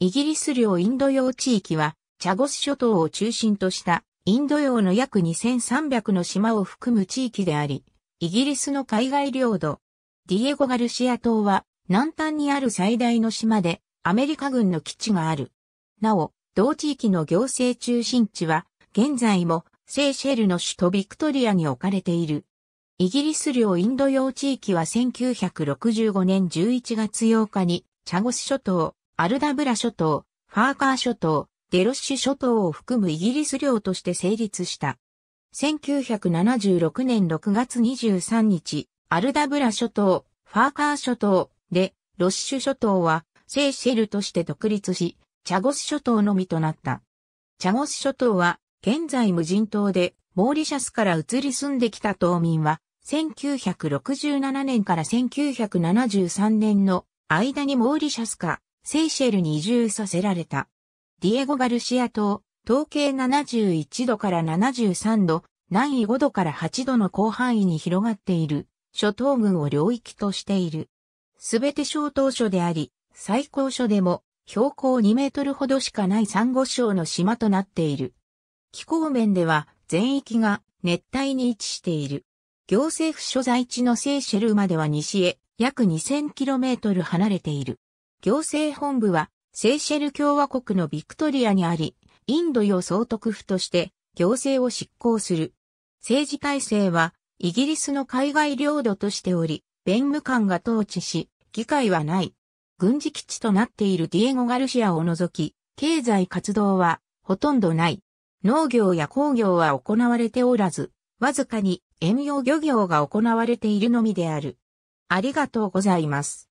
イギリス領インド洋地域は、チャゴス諸島を中心としたインド洋の約2300の島を含む地域であり、イギリスの海外領土、ディエゴ・ガルシア島は南端にある最大の島でアメリカ軍の基地がある。なお、同地域の行政中心地は現在もセーシェルの首都ビクトリアに置かれている。イギリス領インド洋地域は1965年11月8日にチャゴス諸島、アルダブラ諸島、ファーカー諸島、デロッシュ諸島を含むイギリス領として成立した。1976年6月23日、アルダブラ諸島、ファーカー諸島、で、ロッシュ諸島は、セーシェルとして独立し、チャゴス諸島のみとなった。チャゴス諸島は、現在無人島で、モーリシャスから移り住んできた島民は、1967年から1973年の間にモーリシャスか、セイシェルに移住させられた。ディエゴ・ガルシア島、東経71度から73度、南緯5度から8度の広範囲に広がっている、諸島群を領域としている。すべて小島所であり、最高所でも標高2メートルほどしかないサンゴ礁の島となっている。気候面では全域が熱帯に位置している。行政府所在地のセイシェルまでは西へ約2 0 0 0トル離れている。行政本部は、セーシェル共和国のビクトリアにあり、インド洋総督府として行政を執行する。政治体制は、イギリスの海外領土としており、弁務官が統治し、議会はない。軍事基地となっているディエゴ・ガルシアを除き、経済活動はほとんどない。農業や工業は行われておらず、わずかに遠洋漁業が行われているのみである。ありがとうございます。